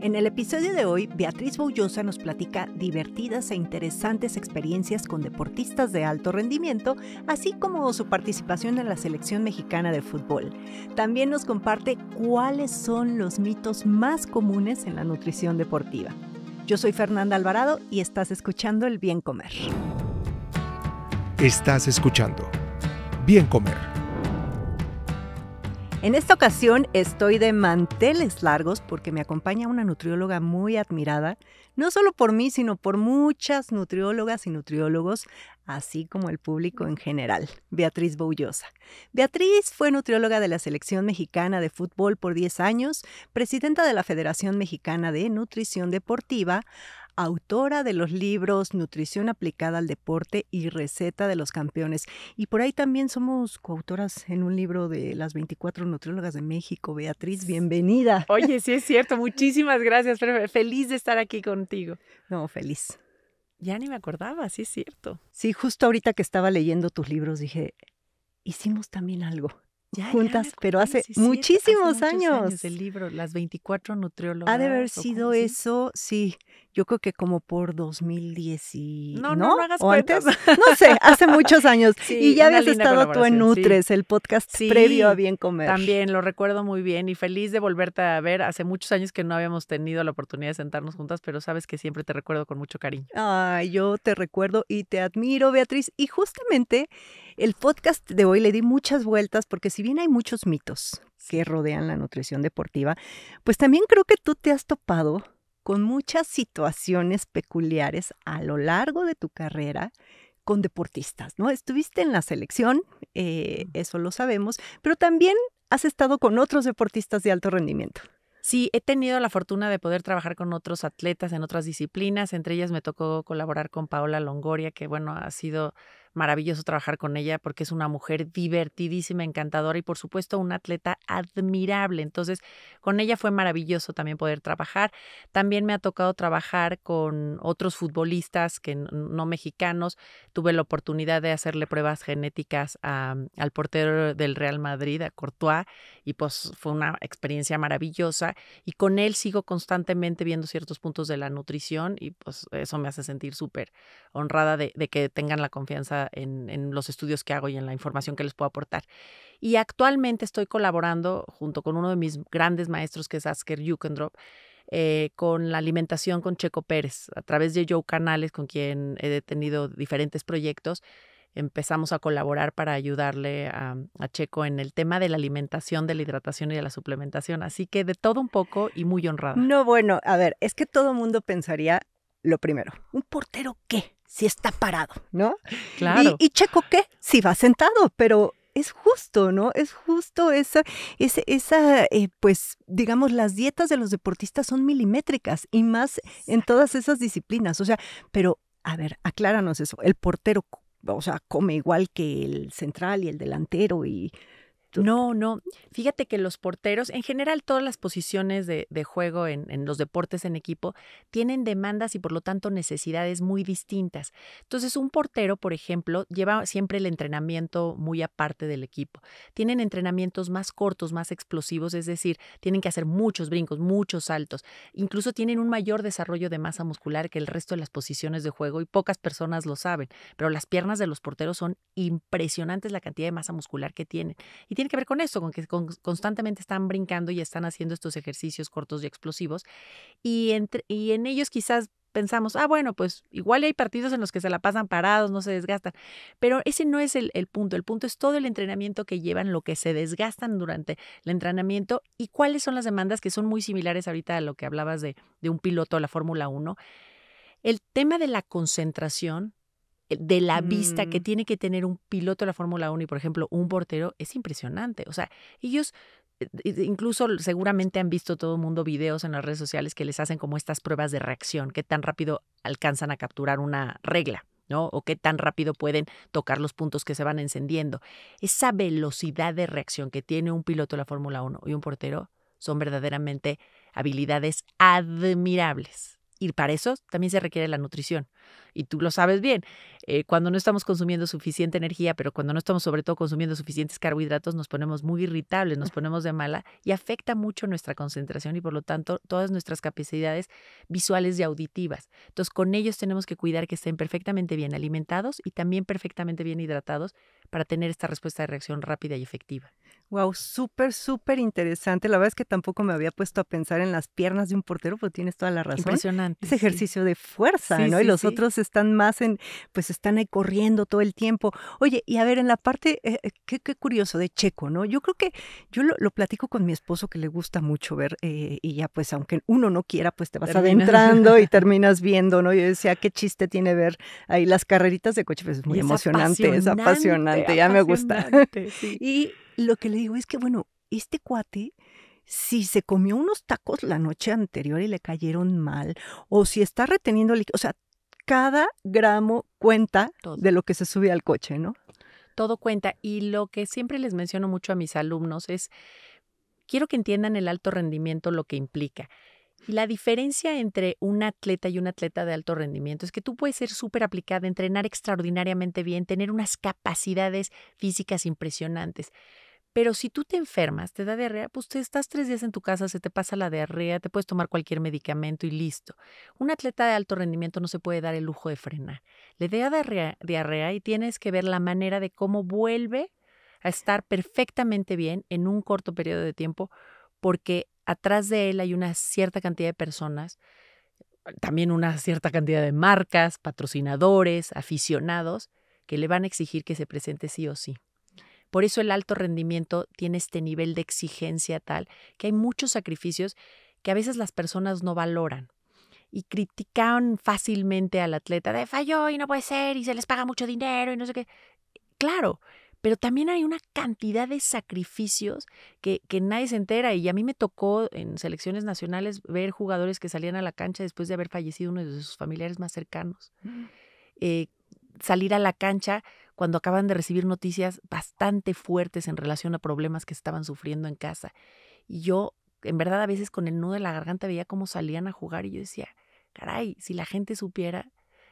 En el episodio de hoy, Beatriz Boullosa nos platica divertidas e interesantes experiencias con deportistas de alto rendimiento, así como su participación en la selección mexicana de fútbol. También nos comparte cuáles son los mitos más comunes en la nutrición deportiva. Yo soy Fernanda Alvarado y estás escuchando El Bien Comer. Estás escuchando Bien Comer en esta ocasión estoy de manteles largos porque me acompaña una nutrióloga muy admirada, no solo por mí, sino por muchas nutriólogas y nutriólogos, así como el público en general, Beatriz Boullosa. Beatriz fue nutrióloga de la Selección Mexicana de Fútbol por 10 años, presidenta de la Federación Mexicana de Nutrición Deportiva, autora de los libros Nutrición aplicada al deporte y Receta de los Campeones. Y por ahí también somos coautoras en un libro de las 24 nutriólogas de México. Beatriz, bienvenida. Oye, sí es cierto, muchísimas gracias. Feliz de estar aquí contigo. No, feliz. Ya ni me acordaba, sí es cierto. Sí, justo ahorita que estaba leyendo tus libros dije, hicimos también algo. juntas, pero hace muchísimos años. años. El libro Las 24 nutriólogas. Ha de haber sido eso, sí yo creo que como por 2010 No, no, no, hagas No sé, hace muchos años. y ya habías estado tú en Nutres, el podcast previo a Bien Comer. También, lo recuerdo muy bien y feliz de volverte a ver. Hace muchos años que no habíamos tenido la oportunidad de sentarnos juntas, pero sabes que siempre te recuerdo con mucho cariño. Ay, yo te recuerdo y te admiro, Beatriz. Y justamente el podcast de hoy le di muchas vueltas porque si bien hay muchos mitos que rodean la nutrición deportiva, pues también creo que tú te has topado con muchas situaciones peculiares a lo largo de tu carrera con deportistas, ¿no? Estuviste en la selección, eh, eso lo sabemos, pero también has estado con otros deportistas de alto rendimiento. Sí, he tenido la fortuna de poder trabajar con otros atletas en otras disciplinas. Entre ellas me tocó colaborar con Paola Longoria, que bueno, ha sido maravilloso trabajar con ella porque es una mujer divertidísima, encantadora y por supuesto una atleta admirable. Entonces, con ella fue maravilloso también poder trabajar. También me ha tocado trabajar con otros futbolistas que no mexicanos. Tuve la oportunidad de hacerle pruebas genéticas mm, al portero del Real Madrid, a Courtois, y pues fue una experiencia maravillosa. Y con él sigo constantemente viendo ciertos puntos de la nutrición y pues eso me hace sentir súper honrada de que tengan la confianza en, los estudios que hago y en la información que les puedo aportar. Y actualmente estoy colaborando junto con uno de mis grandes maestros, que es Asker Jukendrop, eh, con la alimentación con Checo Pérez, a través de Joe Canales, con quien he tenido diferentes proyectos empezamos a colaborar para ayudarle a, Checo en el tema de la alimentación, de la hidratación y de la suplementación. Así que de todo un poco y muy honrada. No, bueno, a ver, es que todo mundo pensaría lo primero. ¿Un portero qué? Si está parado, ¿no? Claro. ¿Y, Checo qué? Si va sentado, pero es justo, ¿no? Es justo esa, esa, esa eh, pues, digamos, las dietas de los deportistas son milimétricas y más en todas esas disciplinas. O sea, pero, a ver, acláranos eso. El portero, o sea, come igual que el central y el delantero y no, no. Fíjate que los porteros, en general todas las posiciones de, juego en, los deportes en equipo, tienen demandas y por lo tanto necesidades muy distintas. Entonces, un portero, por ejemplo, lleva siempre el entrenamiento muy aparte del equipo. Tienen entrenamientos más cortos, más explosivos, es decir, tienen que hacer muchos brincos, muchos saltos. Incluso tienen un mayor desarrollo de masa muscular que el resto de las posiciones de juego y pocas personas lo saben. Pero las piernas de los porteros son impresionantes la cantidad de masa muscular que tienen tiene que ver con eso, con que constantemente están brincando y están haciendo estos ejercicios cortos y explosivos. Y, en ellos quizás pensamos, ah, bueno, pues igual hay partidos en los que se la pasan parados, no se desgastan, pero ese no es el, punto, el punto es todo el entrenamiento que llevan, lo que se desgastan durante el entrenamiento y cuáles son las demandas que son muy similares ahorita a lo que hablabas de, un piloto de la Fórmula 1. El tema de la concentración, eh, de la vista que mm. tiene que tener un piloto de la Fórmula 1 y, por ejemplo, un portero es impresionante. O sea, ellos eh, incluso seguramente han visto todo el mundo videos en las redes sociales que les hacen como estas pruebas de reacción, qué tan rápido alcanzan a capturar una regla, ¿no? O qué tan rápido pueden tocar los puntos que se van encendiendo. Esa velocidad de reacción que tiene un piloto de la Fórmula 1 y un portero son verdaderamente habilidades admirables. Y para eso también se requiere la nutrición. Y tú lo sabes bien. Eh, cuando no estamos consumiendo suficiente energía, pero cuando no estamos sobre todo consumiendo suficientes carbohidratos, nos ponemos muy irritables, nos ponemos de mala y afecta mucho nuestra concentración y por lo tanto todas nuestras capacidades visuales y auditivas. Entonces con ellos tenemos que cuidar que estén perfectamente bien alimentados y también perfectamente bien hidratados para tener esta respuesta de reacción rápida y efectiva. Wow, súper, súper interesante. La verdad es que tampoco me había puesto a pensar en las piernas de un portero, pero pues tienes toda la razón. Impresionante. Ese ejercicio de fuerza, ¿no? y los otros están más en, pues están ahí corriendo todo el tiempo. Oye, y a ver, en la parte, eh, eh, qué, curioso de Checo, ¿no? Yo creo que yo lo, platico con mi esposo que le gusta mucho ver, eh, y ya pues aunque uno no quiera, pues te vas adentrando y terminas viendo, ¿no? Yo decía, qué chiste tiene ver ahí las carreritas de coche, pues es muy emocionante, es apasionante, ya me gusta. y lo que le digo es que, bueno, este cuate, si se comió unos tacos la noche anterior y le cayeron mal, o si está reteniendo líquido, o sea, cada gramo cuenta de lo que se sube al coche, ¿no? Todo cuenta. Y lo que siempre les menciono mucho a mis alumnos es, quiero que entiendan el alto rendimiento, lo que implica. La diferencia entre un atleta y un atleta de alto rendimiento es que tú puedes ser súper aplicada, entrenar extraordinariamente bien, tener unas capacidades físicas impresionantes, pero si tú te enfermas, te da diarrea, pues te estás tres días en tu casa, se te pasa la diarrea, te puedes tomar cualquier medicamento y listo. Un atleta de alto rendimiento no se puede dar el lujo de frenar. Le da diarrea, diarrea y tienes que ver la manera de cómo vuelve a estar perfectamente bien en un corto periodo de tiempo, porque atrás de él hay una cierta cantidad de personas, también una cierta cantidad de marcas, patrocinadores, aficionados, que le van a exigir que se presente sí o sí. Por eso el alto rendimiento tiene este nivel de exigencia tal que hay muchos sacrificios que a veces las personas no valoran y critican fácilmente al atleta de falló y no puede ser y se les paga mucho dinero y no sé qué. Claro, pero también hay una cantidad de sacrificios que, nadie se entera. Y a mí me tocó en selecciones nacionales ver jugadores que salían a la cancha después de haber fallecido uno de sus familiares más cercanos. Mm. Eh, salir a la cancha cuando acaban de recibir noticias bastante fuertes en relación a problemas que estaban sufriendo en casa. Y yo, en verdad, a veces con el nudo de la garganta veía cómo salían a jugar y yo decía, caray, si la gente supiera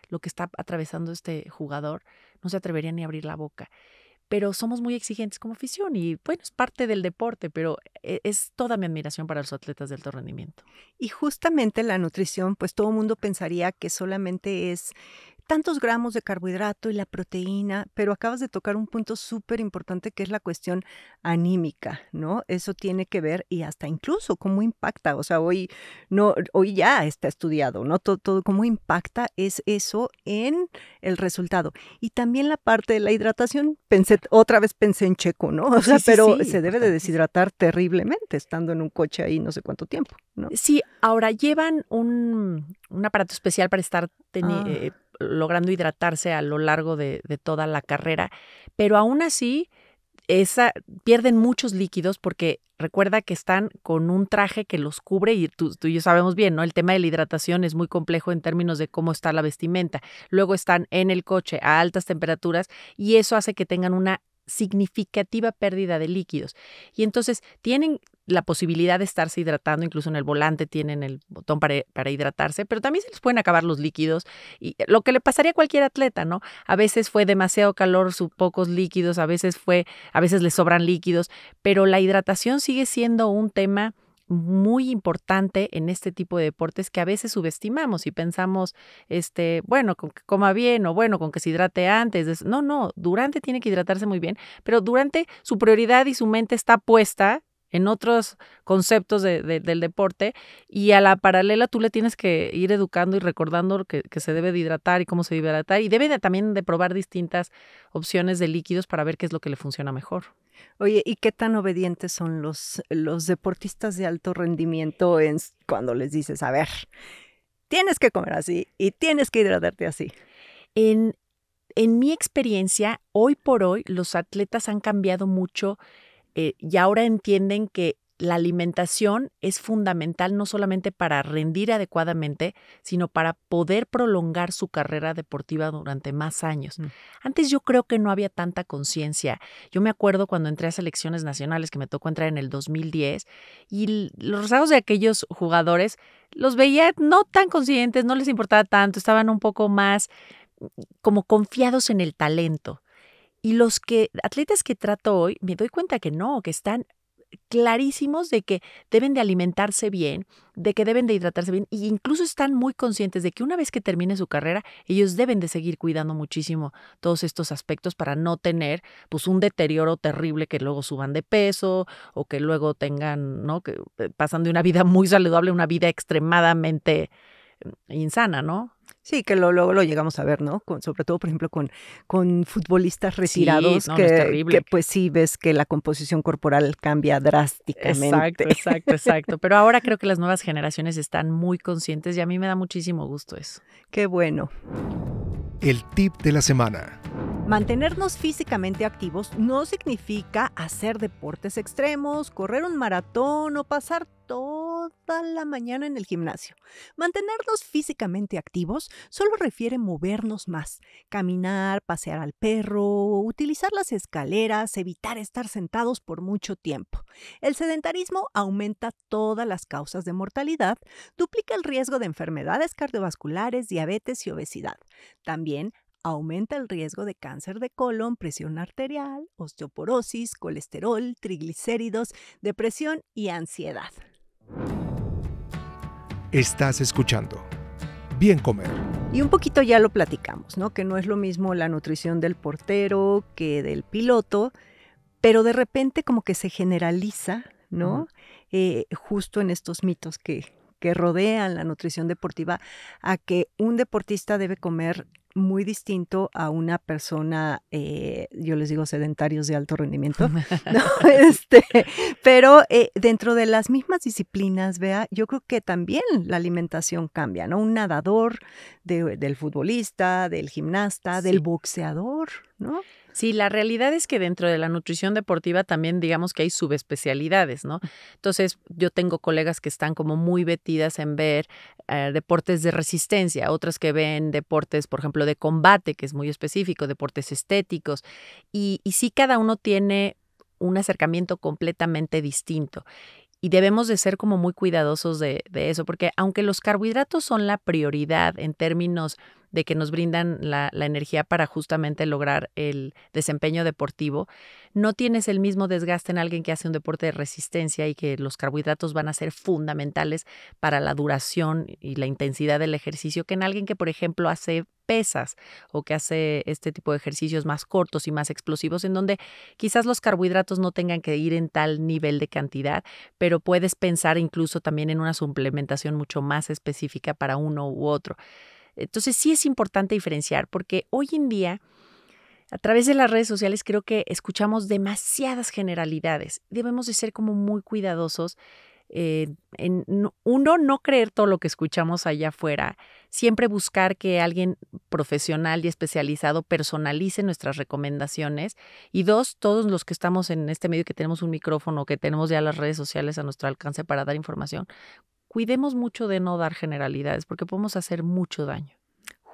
lo que está atravesando este jugador, no se atrevería ni a abrir la boca. Pero somos muy exigentes como afición y bueno, es parte del deporte, pero e, es toda mi admiración para los atletas de alto rendimiento. Y justamente la nutrición, pues todo el mundo pensaría que solamente es tantos gramos de carbohidrato y la proteína, pero acabas de tocar un punto súper importante que es la cuestión anímica, ¿no? Eso tiene que ver y hasta incluso cómo impacta, o sea, hoy, no, hoy ya está estudiado, ¿no? Todo, cómo impacta es eso en el resultado. Y también la parte de la hidratación, pensé, otra vez pensé en checo, ¿no? O sea, pero se debe de deshidratar terriblemente estando en un coche ahí no sé cuánto tiempo, ¿no? Sí, ahora llevan un, aparato especial para estar... teniendo... Ah. Eh, logrando hidratarse a lo largo de, toda la carrera, pero aún así esa, pierden muchos líquidos porque recuerda que están con un traje que los cubre y tú, tú, y yo sabemos bien, ¿no? El tema de la hidratación es muy complejo en términos de cómo está la vestimenta. Luego están en el coche a altas temperaturas y eso hace que tengan una significativa pérdida de líquidos. Y entonces tienen la posibilidad de estarse hidratando, incluso en el volante tienen el botón para, hidratarse, pero también se les pueden acabar los líquidos. Y eh, lo que le pasaría a cualquier atleta, ¿no? A veces fue demasiado calor, sus pocos líquidos, a veces fue, a veces les sobran líquidos, pero la hidratación sigue siendo un tema muy importante en este tipo de deportes que a veces subestimamos y pensamos, este, bueno, con que coma bien o bueno, con que se hidrate antes. No, no, durante tiene que hidratarse muy bien, pero durante su prioridad y su mente está puesta en otros conceptos del deporte y a la paralela tú le tienes que ir educando y recordando que, se debe de hidratar y cómo se debe hidratar y debe también de probar distintas opciones de líquidos para ver qué es lo que le funciona mejor. Oye, ¿y qué tan obedientes son los, los deportistas de alto rendimiento en, cuando les dices, a ver, tienes que comer así y tienes que hidratarte así? En, mi experiencia, hoy por hoy, los atletas han cambiado mucho eh, y ahora entienden que la alimentación es fundamental no solamente para rendir adecuadamente, sino para poder prolongar su carrera deportiva durante más años. Mm. Antes yo creo que no había tanta conciencia. Yo me acuerdo cuando entré a selecciones nacionales, que me tocó entrar en el 2010, y los rasgos de aquellos jugadores los veía no tan conscientes, no les importaba tanto, estaban un poco más mm, como confiados en el talento. Y los que, atletas que trato hoy, me doy cuenta que no, que están clarísimos de que deben de alimentarse bien, de que deben de hidratarse bien e incluso están muy conscientes de que una vez que termine su carrera, ellos deben de seguir cuidando muchísimo todos estos aspectos para no tener pues un deterioro terrible que luego suban de peso o que luego tengan, ¿no? que eh, pasan de una vida muy saludable a una vida extremadamente mm, insana, ¿no? Sí, que luego lo, llegamos a ver, ¿no? sobre todo, por ejemplo, con, con futbolistas retirados, que, que, pues sí ves que la composición corporal cambia drásticamente. Exacto, exacto, exacto. Pero ahora creo que las nuevas generaciones están muy conscientes y a mí me da muchísimo gusto eso. Qué bueno. El tip de la semana. Mantenernos físicamente activos no significa hacer deportes extremos, correr un maratón o pasar todo toda la mañana en el gimnasio. Mantenernos físicamente activos solo refiere movernos más, caminar, pasear al perro, utilizar las escaleras, evitar estar sentados por mucho tiempo. El sedentarismo aumenta todas las causas de mortalidad, duplica el riesgo de enfermedades cardiovasculares, diabetes y obesidad. También aumenta el riesgo de cáncer de colon, presión arterial, osteoporosis, colesterol, triglicéridos, depresión y ansiedad. Estás escuchando Bien Comer. Y un poquito ya lo platicamos, ¿no? Que no es lo mismo la nutrición del portero que del piloto, pero de repente como que se generaliza, ¿no? Eh, justo en estos mitos que, que rodean la nutrición deportiva, a que un deportista debe comer muy distinto a una persona, eh, yo les digo sedentarios de alto rendimiento, ¿no? Este, pero eh, dentro de las mismas disciplinas, vea, yo creo que también la alimentación cambia, ¿no? Un nadador, del futbolista, del gimnasta, del boxeador, ¿no? Sí, la realidad es que dentro de la nutrición deportiva también digamos que hay subespecialidades, ¿no? Entonces, yo tengo colegas que están como muy metidas en ver eh, deportes de resistencia, otras que ven deportes, por ejemplo, de combate, que es muy específico, deportes estéticos, y sí cada uno tiene un acercamiento completamente distinto. Y debemos de ser como muy cuidadosos de, eso, porque aunque los carbohidratos son la prioridad en términos de que nos brindan la, energía para justamente lograr el desempeño deportivo, no tienes el mismo desgaste en alguien que hace un deporte de resistencia y que los carbohidratos van a ser fundamentales para la duración y la intensidad del ejercicio que en alguien que, por ejemplo, hace pesas o que hace este tipo de ejercicios más cortos y más explosivos, en donde quizás los carbohidratos no tengan que ir en tal nivel de cantidad, pero puedes pensar incluso también en una suplementación mucho más específica para uno u otro. Entonces sí es importante diferenciar porque hoy en día... A través de las redes sociales creo que escuchamos demasiadas generalidades. Debemos de ser como muy cuidadosos eh, en uno, no creer todo lo que escuchamos allá afuera, siempre buscar que alguien profesional y especializado personalice nuestras recomendaciones y dos, todos los que estamos en este medio que tenemos un micrófono, que tenemos ya las redes sociales a nuestro alcance para dar información, cuidemos mucho de no dar generalidades porque podemos hacer mucho daño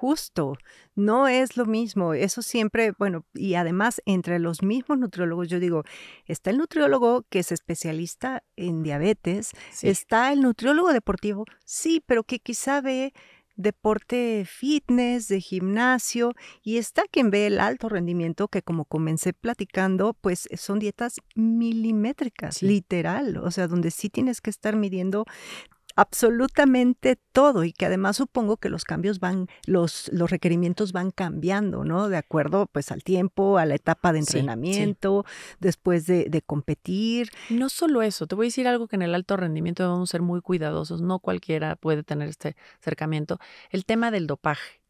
justo, no es lo mismo. Eso siempre, bueno, y además entre los mismos nutriólogos, yo digo, está el nutriólogo que es especialista en diabetes, está el nutriólogo deportivo, sí, pero que quizá ve deporte fitness, de gimnasio, y está quien ve el alto rendimiento, que como comencé platicando, pues son dietas milimétricas, literal, o sea, donde sí tienes que estar midiendo absolutamente todo y que además supongo que los cambios van, los, los requerimientos van cambiando, ¿no? De acuerdo pues al tiempo, a la etapa de entrenamiento, después de, competir. No solo eso, te voy a decir algo que en el alto rendimiento debemos ser muy cuidadosos, no cualquiera puede tener este acercamiento, el tema del dopaje.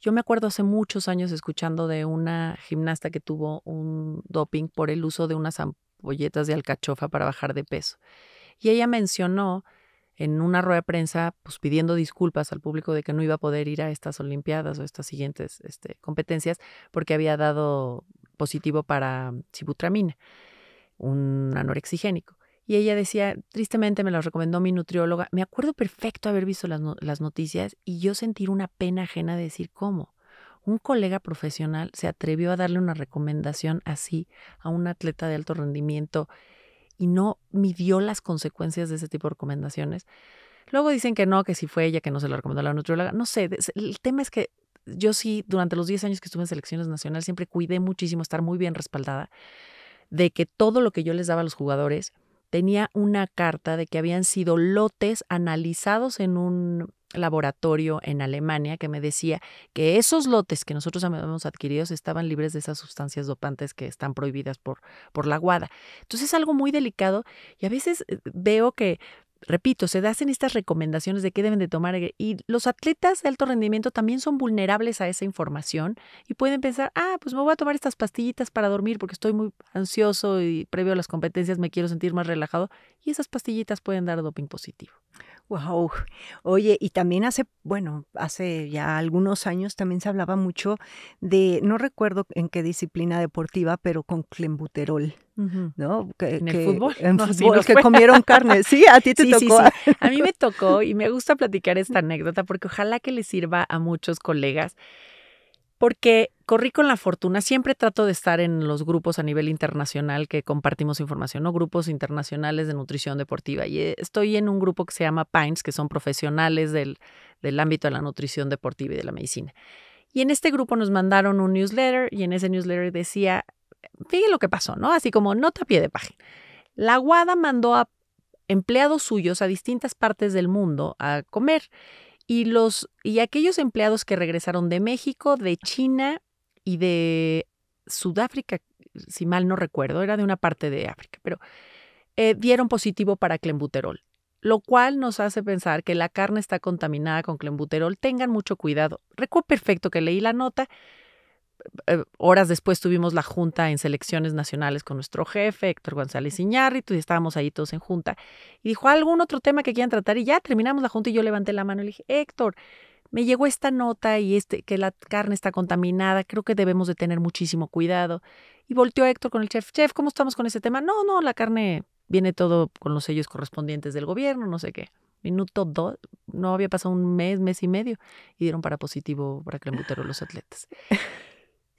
Yo me acuerdo hace muchos años escuchando de una gimnasta que tuvo un doping por el uso de unas ampolletas de alcachofa para bajar de peso. Y ella mencionó en una rueda de prensa pues, pidiendo disculpas al público de que no iba a poder ir a estas Olimpiadas o estas siguientes este, competencias porque había dado positivo para sibutramina, un anorexigénico. Y ella decía, tristemente me lo recomendó mi nutrióloga. Me acuerdo perfecto haber visto las, las noticias y yo sentir una pena ajena de decir cómo. Un colega profesional se atrevió a darle una recomendación así a un atleta de alto rendimiento y no midió las consecuencias de ese tipo de recomendaciones. Luego dicen que no, que si fue ella que no se lo recomendó la nutrióloga. No sé, el tema es que yo sí, durante los 10 años que estuve en selecciones nacionales, siempre cuidé muchísimo estar muy bien respaldada de que todo lo que yo les daba a los jugadores tenía una carta de que habían sido lotes analizados en un laboratorio en Alemania que me decía que esos lotes que nosotros habíamos adquirido estaban libres de esas sustancias dopantes que están prohibidas por, por la guada. Entonces es algo muy delicado y a veces eh, veo que repito, se hacen estas recomendaciones de qué deben de tomar eh, y los atletas de alto rendimiento también son vulnerables a esa información y pueden pensar, ah, pues me voy a tomar estas pastillitas para dormir porque estoy muy ansioso y previo a las competencias me quiero sentir más relajado y esas pastillitas pueden dar doping positivo. Wow. Oye, y también hace, bueno, hace ya algunos años también se hablaba mucho de, no recuerdo en qué disciplina deportiva, pero con clembuterol. ¿no? en el fútbol. En fútbol que comieron carne. Sí, a ti te tocó. A mí me tocó y me gusta platicar esta anécdota porque ojalá que le sirva a muchos colegas. Porque corrí con la fortuna, siempre trato de estar en los grupos a nivel internacional que compartimos información, ¿no? Grupos internacionales de nutrición deportiva. Y eh, estoy en un grupo que se llama PINES, que son profesionales del, del ámbito de la nutrición deportiva y de la medicina. Y en este grupo nos mandaron un newsletter y en ese newsletter decía, fíjense lo que pasó, ¿no? Así como nota a pie de página. La Guada mandó a empleados suyos a distintas partes del mundo a comer y los y aquellos empleados que regresaron de México, de China y de Sudáfrica, si mal no recuerdo, era de una parte de África, pero eh, dieron positivo para clembuterol, lo cual nos hace pensar que la carne está contaminada con clembuterol. Tengan mucho cuidado. Recuerdo perfecto que leí la nota eh, horas después tuvimos la junta en selecciones nacionales con nuestro jefe, Héctor González Iñárritu, y estábamos ahí todos en junta. Y dijo, ¿algún otro tema que quieran tratar? Y ya terminamos la junta y yo levanté la mano y le dije, Héctor, me llegó esta nota y este, que la carne está contaminada, creo que debemos de tener muchísimo cuidado. Y volteó Héctor con el chef, chef, ¿cómo estamos con ese tema? No, no, la carne viene todo con los sellos correspondientes del gobierno, no sé qué. Minuto dos, no había pasado un mes, mes y medio, y dieron para positivo para que le embutaron los atletas.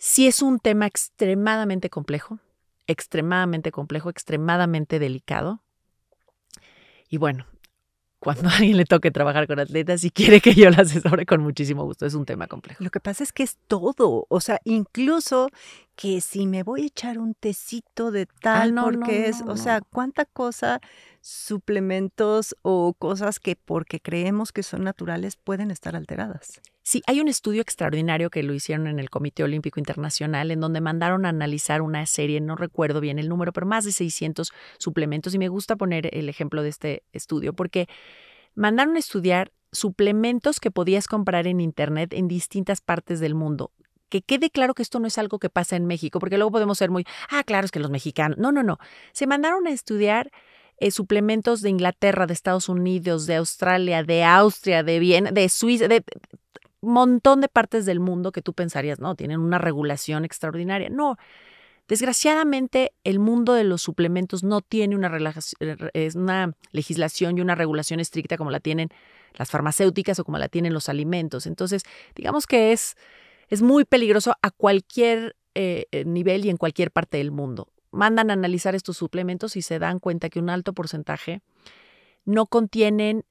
Sí es un tema extremadamente complejo, extremadamente complejo, extremadamente delicado. Y bueno, cuando a alguien le toque trabajar con atletas y quiere que yo la asesore con muchísimo gusto. Es un tema complejo. Lo que pasa es que es todo, o sea, incluso que si me voy a echar un tecito de ah, tal, porque es, o sea, cuánta cosa, suplementos o cosas que porque creemos que son naturales pueden estar alteradas. Sí, hay un estudio extraordinario que lo hicieron en el Comité Olímpico Internacional, en donde mandaron a analizar una serie, no recuerdo bien el número, pero más de 600 suplementos. Y me gusta poner el ejemplo de este estudio, porque mandaron a estudiar suplementos que podías comprar en Internet en distintas partes del mundo. Que quede claro que esto no es algo que pasa en México, porque luego podemos ser muy, ah, claro, es que los mexicanos. No, no, no. Se mandaron a estudiar eh, suplementos de Inglaterra, de Estados Unidos, de Australia, de Austria, de Viena, de Suiza, de montón de partes del mundo que tú pensarías, no, tienen una regulación extraordinaria. No, desgraciadamente el mundo de los suplementos no tiene una, eh, es una legislación y una regulación estricta como la tienen las farmacéuticas o como la tienen los alimentos. Entonces, digamos que es, es muy peligroso a cualquier eh, eh, nivel y en cualquier parte del mundo. Mandan a analizar estos suplementos y se dan cuenta que un alto porcentaje no contienen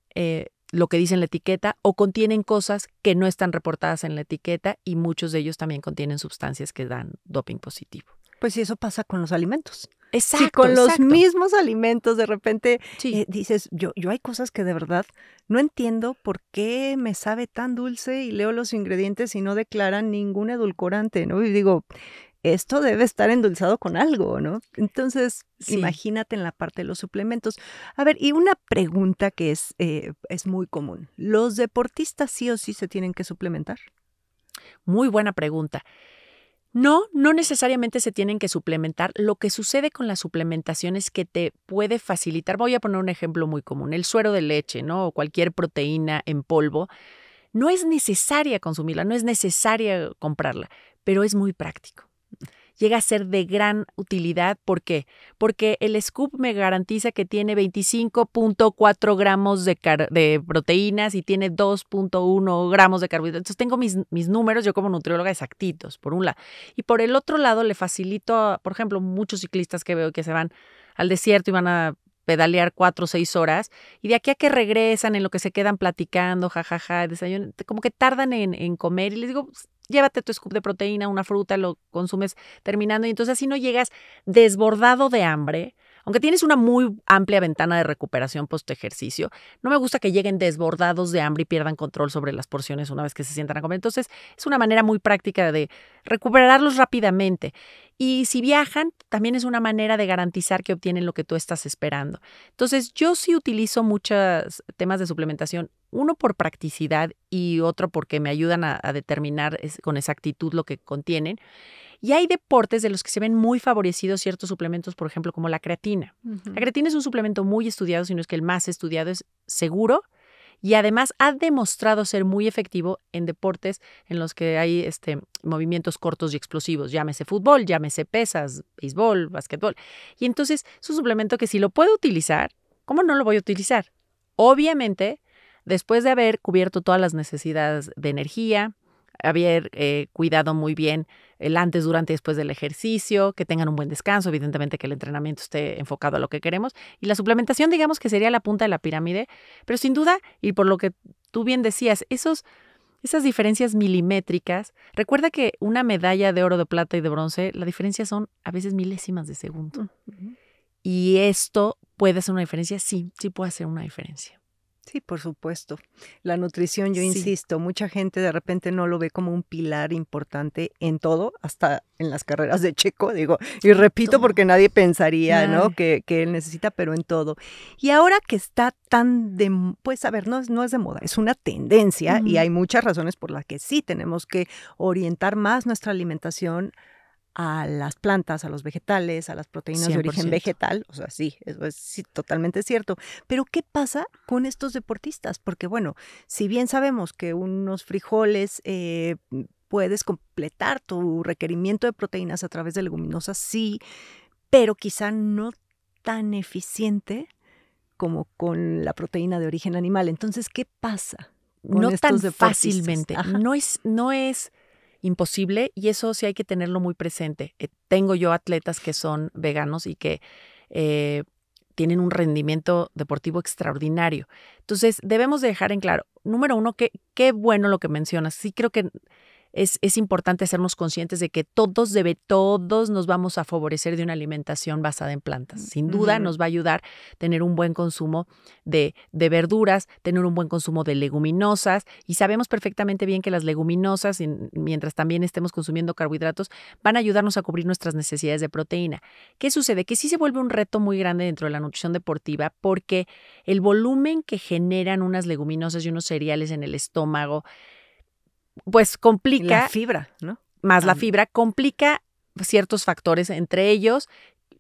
lo que dice en la etiqueta o contienen cosas que no están reportadas en la etiqueta y muchos de ellos también contienen sustancias que dan doping positivo. Pues eso pasa con los alimentos. Exacto. Si con los mismos alimentos de repente eh, dices, yo, yo hay cosas que de verdad no entiendo por qué me sabe tan dulce y leo los ingredientes y no declaran ningún edulcorante, ¿no? Y digo, esto debe estar endulzado con algo, ¿no? Entonces, imagínate en la parte de los suplementos. A ver, y una pregunta que es, eh, es muy común. ¿Los deportistas sí o sí se tienen que suplementar? Muy buena pregunta. No, no necesariamente se tienen que suplementar. Lo que sucede con la suplementación es que te puede facilitar, voy a poner un ejemplo muy común, el suero de leche, ¿no? O cualquier proteína en polvo. No es necesaria consumirla, no es necesaria comprarla, pero es muy práctico llega a ser de gran utilidad. ¿Por qué? Porque el scoop me garantiza que tiene 25.4 gramos de, de, proteínas y tiene 2.1 gramos de carbohidratos. Entonces tengo mis, números, yo como nutrióloga, exactitos, por un lado. Y por el otro lado, le facilito, por ejemplo, muchos ciclistas que veo que se van al desierto y van a pedalear cuatro o seis horas y de aquí a que regresan en lo que se quedan platicando, jajaja, ja, desayuno, como que tardan en, comer y les digo, llévate tu scoop de proteína, una fruta, lo consumes terminando y entonces así no llegas desbordado de hambre aunque tienes una muy amplia ventana de recuperación post ejercicio, no me gusta que lleguen desbordados de hambre y pierdan control sobre las porciones una vez que se sientan a comer. Entonces, es una manera muy práctica de recuperarlos rápidamente. Y si viajan, también es una manera de garantizar que obtienen lo que tú estás esperando. Entonces, yo sí utilizo muchos temas de suplementación, uno por practicidad y otro porque me ayudan a, a determinar con exactitud lo que contienen. Y hay deportes de los que se ven muy favorecidos ciertos suplementos, por ejemplo, como la creatina. La creatina es un suplemento muy estudiado, sino es que el más estudiado es seguro y además ha demostrado ser muy efectivo en deportes en los que hay este, movimientos cortos y explosivos, llámese fútbol, llámese pesas, béisbol, básquetbol. Y entonces es un suplemento que si lo puedo utilizar, ¿cómo no lo voy a utilizar? Obviamente, después de haber cubierto todas las necesidades de energía, haber eh, cuidado muy bien el antes, durante y después del ejercicio, que tengan un buen descanso, evidentemente que el entrenamiento esté enfocado a lo que queremos. Y la suplementación, digamos que sería la punta de la pirámide, pero sin duda, y por lo que tú bien decías, esos, esas diferencias milimétricas, recuerda que una medalla de oro, de plata y de bronce, la diferencia son a veces milésimas de segundo. Y esto puede hacer una diferencia, sí, sí puede hacer una diferencia. Sí, por supuesto. La nutrición, yo insisto, mucha gente de repente no lo ve como un pilar importante en todo, hasta en las carreras de Checo, digo, y repito porque nadie pensaría, ¿no? Que, que, él necesita, pero en todo. Y ahora que está tan de, pues a ver, no, no es de moda, es una tendencia y hay muchas razones por las que sí tenemos que orientar más nuestra alimentación a las plantas, a los vegetales, a las proteínas de origen vegetal. O sea, sí, eso es totalmente cierto. Pero ¿qué pasa con estos deportistas? Porque bueno, si bien sabemos que unos frijoles... Eh, puedes completar tu requerimiento de proteínas a través de leguminosas, sí, pero quizá no tan eficiente como con la proteína de origen animal. Entonces, ¿qué pasa? no tan fácilmente. No es, no es imposible y eso sí hay que tenerlo muy presente. Eh, tengo yo atletas que son veganos y que eh, tienen un rendimiento deportivo extraordinario. Entonces, debemos dejar en claro, número uno, qué bueno lo que mencionas. Sí creo que es, importante hacernos conscientes de que todos, debe, todos nos vamos a favorecer de una alimentación basada en plantas. Mm, Sin duda nos va a ayudar tener un buen consumo de, de verduras, tener un buen consumo de leguminosas y sabemos perfectamente bien que las leguminosas, mientras también estemos consumiendo carbohidratos, van a ayudarnos a cubrir nuestras necesidades de proteína. ¿Qué sucede? Que sí se vuelve un reto muy grande dentro de la nutrición deportiva porque el volumen que generan unas leguminosas y unos cereales en el estómago, pues complica. La fibra, ¿no? Más la fibra complica ciertos factores, entre ellos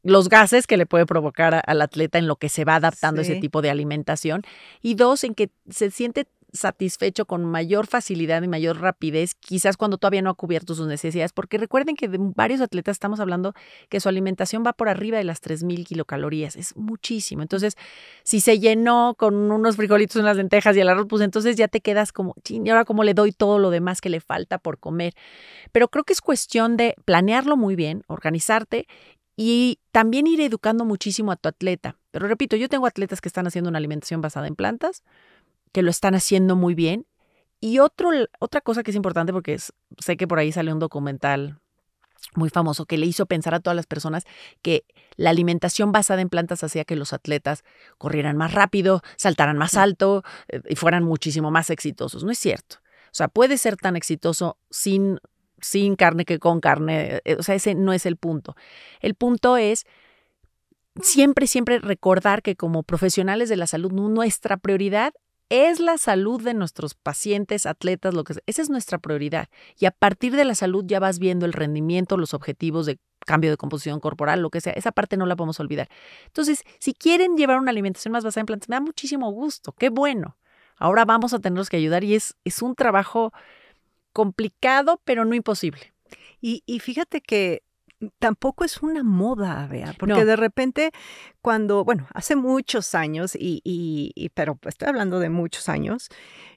los gases que le puede provocar al atleta en lo que se va adaptando a ese tipo de alimentación. Y dos, en que se siente satisfecho con mayor facilidad y mayor rapidez, quizás cuando todavía no ha cubierto sus necesidades, porque recuerden que de varios atletas estamos hablando que su alimentación va por arriba de las 3.000 kilocalorías, es muchísimo. Entonces, si se llenó con unos frijolitos, unas lentejas y el arroz, pues entonces ya te quedas como, ¿y ahora cómo le doy todo lo demás que le falta por comer? Pero creo que es cuestión de planearlo muy bien, organizarte y también ir educando muchísimo a tu atleta. Pero repito, yo tengo atletas que están haciendo una alimentación basada en plantas, que lo están haciendo muy bien. Y otro, otra cosa que es importante, porque sé que por ahí salió un documental muy famoso que le hizo pensar a todas las personas que la alimentación basada en plantas hacía que los atletas corrieran más rápido, saltaran más alto eh, y fueran muchísimo más exitosos. No es cierto. O sea, puede ser tan exitoso sin, sin carne que con carne. Eh, eh, o sea, ese no es el punto. El punto es siempre, siempre recordar que como profesionales de la salud nuestra prioridad es la salud de nuestros pacientes, atletas, lo que sea. Esa es nuestra prioridad. Y a partir de la salud ya vas viendo el rendimiento, los objetivos de cambio de composición corporal, lo que sea. Esa parte no la podemos olvidar. Entonces, si quieren llevar una alimentación más basada en plantas, me da muchísimo gusto. Qué bueno. Ahora vamos a tenerlos que ayudar y es, es un trabajo complicado, pero no imposible. Y, y fíjate que tampoco es una moda, vea, porque de repente cuando, bueno, hace muchos años, y, pero estoy hablando de muchos años,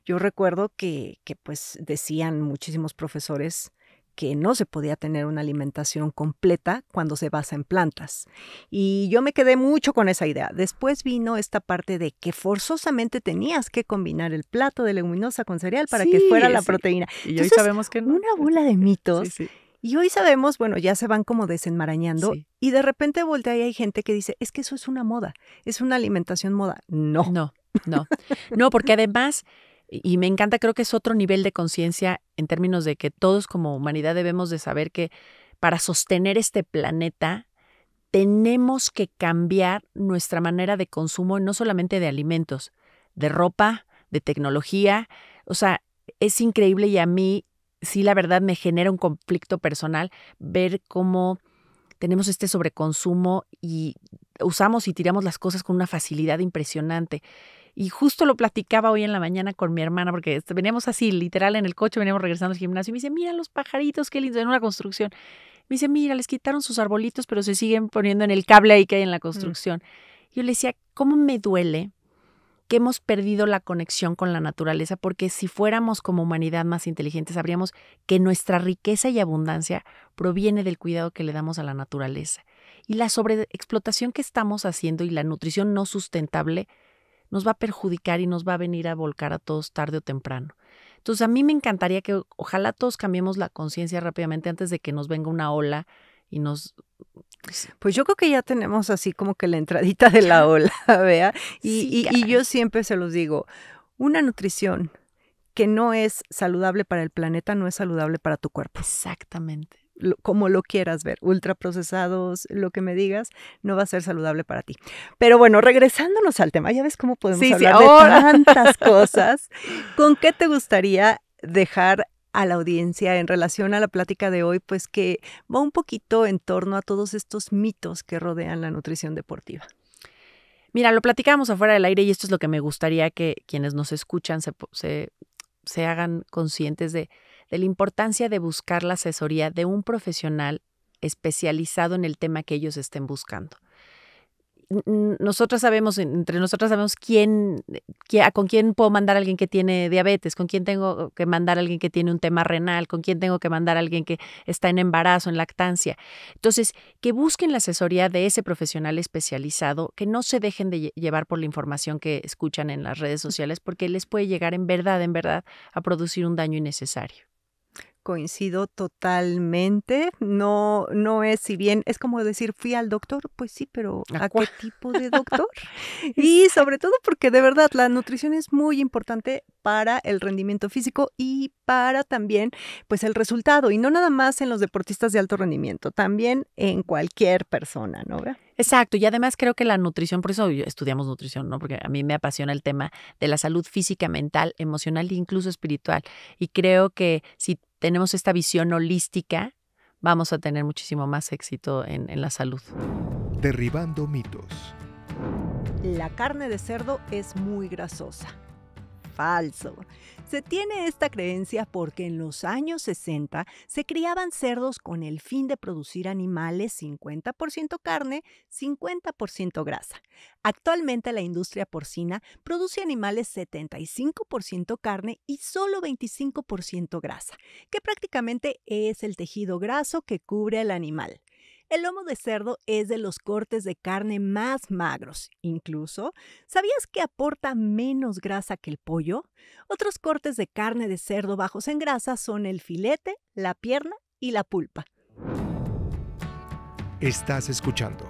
yo recuerdo que, pues decían muchísimos profesores, que no se podía tener una alimentación completa cuando se basa en plantas. Y yo me quedé mucho con esa idea. Después vino esta parte de que forzosamente tenías que combinar el plato de leguminosa con cereal para que fuera la proteína. Y hoy sabemos que no. Una bola de mitos. Y hoy sabemos, bueno, ya se van como desenmarañando y de repente voltea y hay gente que dice, es que eso es una moda, es una alimentación moda. No. No, no. No, porque además, y me encanta, creo que es otro nivel de conciencia en términos de que todos como humanidad debemos de saber que para sostener este planeta tenemos que cambiar nuestra manera de consumo, no solamente de alimentos, de ropa, de tecnología. O sea, es increíble y a mí sí, la verdad me genera un conflicto personal ver cómo tenemos este sobreconsumo y usamos y tiramos las cosas con una facilidad impresionante. Y justo lo platicaba hoy en la mañana con mi hermana, porque este, veníamos así, literal, en el coche, veníamos regresando al gimnasio, y me dice, mira los pajaritos, qué lindo, en una construcción. Me dice, mira, les quitaron sus arbolitos, pero se siguen poniendo en el cable ahí que hay en la mm. construcción. Yo le decía, ¿cómo me duele que hemos perdido la conexión con la naturaleza, porque si fuéramos como humanidad más inteligentes, sabríamos que nuestra riqueza y abundancia proviene del cuidado que le damos a la naturaleza. Y la sobreexplotación que estamos haciendo y la nutrición no sustentable nos va a perjudicar y nos va a venir a volcar a todos tarde o temprano. Entonces a mí me encantaría que ojalá todos cambiemos la conciencia rápidamente antes de que nos venga una ola y nos pues yo creo que ya tenemos así como que la entradita de la ola, vea. Y, yo siempre se los digo, una nutrición que no es saludable para el planeta no es saludable para tu cuerpo. Exactamente como lo quieras ver, ultraprocesados, lo que me digas, no va a ser saludable para ti. Pero bueno, regresándonos al tema, ya ves cómo podemos sí, hablar de tantas cosas. ¿Con qué te gustaría dejar a la audiencia en relación a la plática de hoy, pues que va un poquito en torno a todos estos mitos que rodean la nutrición deportiva. Mira, lo platicamos afuera del aire y esto es lo que me gustaría que quienes nos escuchan se, hagan conscientes de la importancia de buscar la asesoría de un profesional especializado en el tema que ellos estén buscando nosotras sabemos, entre nosotras sabemos quién, eh, con quién puedo mandar a alguien que tiene diabetes, con quién tengo que mandar a alguien que tiene un tema renal, con quién tengo que mandar a alguien que está en embarazo, en lactancia. Entonces, que busquen la asesoría de ese profesional especializado, que no se dejen de llevar por la información que escuchan en las redes sociales, porque les puede llegar en verdad, en verdad, a producir un daño innecesario coincido totalmente. No, no es, si bien es como decir, fui al doctor, pues sí, pero ¿a, qué tipo de doctor? y sobre todo porque de verdad la nutrición es muy importante para el rendimiento físico y para también pues el resultado y no nada más en los deportistas de alto rendimiento, también en cualquier persona, ¿no? Exacto, y además creo que la nutrición, por eso estudiamos nutrición, ¿no? Porque a mí me apasiona el tema de la salud física, mental, emocional e incluso espiritual. Y creo que si tenemos esta visión holística, vamos a tener muchísimo más éxito en, la salud. Derribando mitos. La carne de cerdo es muy grasosa falso. Se tiene esta creencia porque en los años 60 se criaban cerdos con el fin de producir animales 50% carne, 50% grasa. Actualmente la industria porcina produce animales 75% carne y solo 25% grasa, que prácticamente es el tejido graso que cubre al animal. El lomo de cerdo es de los cortes de carne más magros. Incluso, ¿sabías que aporta menos grasa que el pollo? Otros cortes de carne de cerdo bajos en grasa son el filete, la pierna y la pulpa. Estás escuchando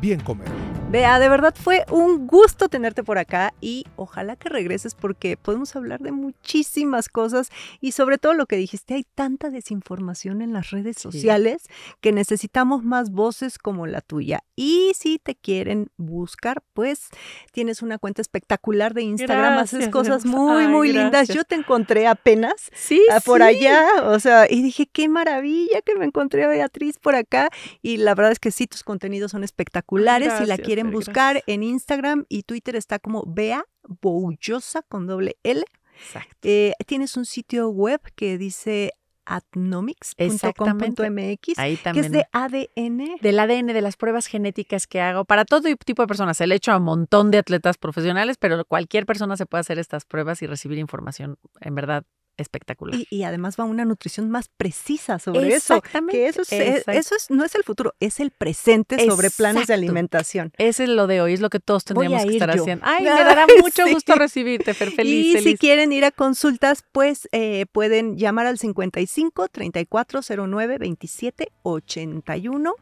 bien comer. Vea, de verdad fue un gusto tenerte por acá y ojalá que regreses porque podemos hablar de muchísimas cosas y sobre todo lo que dijiste, hay tanta desinformación en las redes sociales que necesitamos más voces como la tuya. Y si te quieren buscar, pues tienes una cuenta espectacular de Instagram, haces cosas muy, muy lindas. Yo te encontré apenas ah, por allá, o sea, y dije, qué maravilla que me encontré a Beatriz por acá y la verdad es que sí, tus contenidos son espectaculares si la quieren eh, buscar en Instagram y Twitter está como Bea Boullosa con doble L. Exacto. Eh, tienes un sitio web que dice atnomics.com.mx, que es de ADN. Del ADN, de las pruebas genéticas que hago para todo tipo de personas. Se le he hecho a un montón de atletas profesionales, pero cualquier persona se puede hacer estas pruebas y recibir información, en verdad, espectacular. Y, además va una nutrición más precisa sobre eso. exactamente eh, eso, es, no es el futuro, es el presente sobre planes de alimentación. Ese es lo de hoy, es lo que todos tendríamos que estar haciendo. Ay, me dará mucho gusto recibirte, Fer, feliz. Y si quieren ir a consultas, pues eh, pueden llamar al 55 3409 2781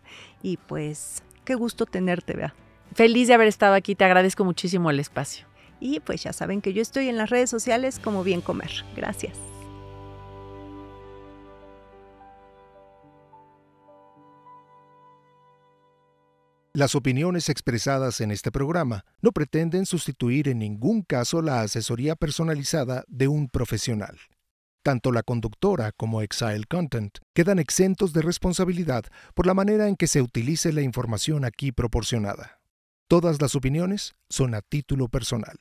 y pues qué gusto tenerte, Bea. Feliz de haber estado aquí, te agradezco muchísimo el espacio. Y pues ya saben que yo estoy en las redes sociales como Bien Comer. Gracias. Las opiniones expresadas en este programa no pretenden sustituir en ningún caso la asesoría personalizada de un profesional. Tanto la conductora como Exile Content quedan exentos de responsabilidad por la manera en que se utilice la información aquí proporcionada. Todas las opiniones son a título personal.